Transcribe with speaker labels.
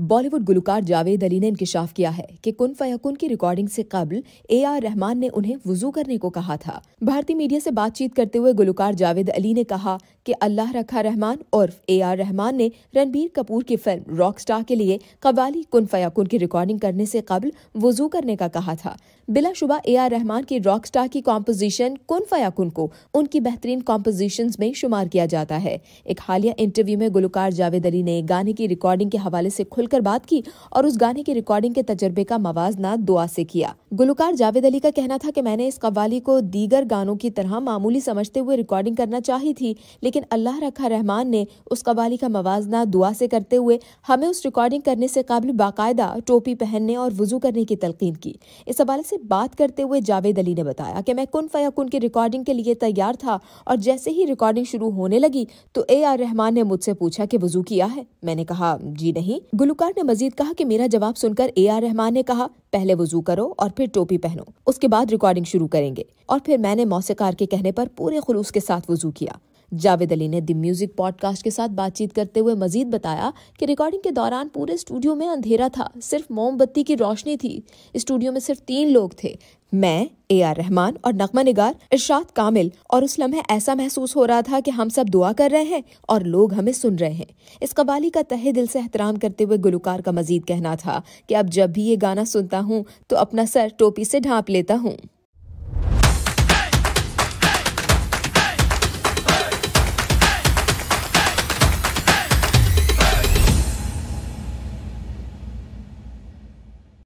Speaker 1: बॉलीवुड गुलकार जावेद अली ने इंकशाफ किया है कि कुन फयाकुन की रिकॉर्डिंग से कबल ए आर रहमान ने उन्हें वजू करने को कहा था भारतीय मीडिया से बातचीत करते हुए गुलकार जावेद अली ने कहा कि अल्लाह रखा रहमान और ए आर रहमान ने रणबीर कपूर की फिल्म रॉक स्टार के लिए कवाली कुन फयाकुन की रिकॉर्डिंग करने से कबल वजू करने का कहा था बिलाशुबा ए आर रहमान की रॉक स्टार की कॉम्पोजिशन कुन फयाकुन को उनकी बेहतरीन कॉम्पोजिशन में शुमार किया जाता है एक हालिया इंटरव्यू में गुलकार जावेद अली ने गाने की रिकॉर्डिंग के हवाले से खुल खुलकर बात की और उस गाने की रिकॉर्डिंग के तजर्बे का मवाजना दुआ से किया गुलकार जावेद अली का कहना था कि मैंने इस कव्वाली को दीगर गानों की तरह मामूली समझते हुए रिकॉर्डिंग करना चाहिए थी लेकिन अल्लाह रखा रहमान ने उस कव्वाली का मवाजना दुआ से करते हुए हमें उस रिकॉर्डिंग करने से काबिल बाकायदा टोपी पहनने और वजू करने की तलकीन की इस हवाले से बात करते हुए जावेद अली ने बताया कि मैं फया कन की रिकॉर्डिंग के लिए तैयार था और जैसे ही रिकॉर्डिंग शुरू होने लगी तो ए आर रहमान ने मुझसे पूछा कि वजू किया है मैंने कहा जी नहीं गुल घायलुकार ने मजीद कहा कि मेरा जवाब सुनकर ए आर रहमान ने कहा पहले वजू करो और फिर टोपी पहनो उसके बाद रिकॉर्डिंग शुरू करेंगे और फिर मैंने मौसीकार के कहने पर पूरे खुलूस के साथ वजू किया जावेद अली ने द म्यूजिक पॉडकास्ट के साथ बातचीत करते हुए मजीद बताया कि रिकॉर्डिंग के दौरान पूरे स्टूडियो में अंधेरा था सिर्फ मोमबत्ती की रोशनी थी स्टूडियो में सिर्फ तीन लोग थे मैं ए आर रहमान और नकमा निगार इर्शाद कामिल और उस लम्हे ऐसा महसूस हो रहा था कि हम सब दुआ कर रहे हैं और लोग हमें सुन रहे हैं इस कबाली का तहे दिल से एहतराम करते हुए गुलकार का मजीद कहना था कि अब जब भी ये गाना सुनता हूँ तो अपना सर टोपी से ढांप लेता हूँ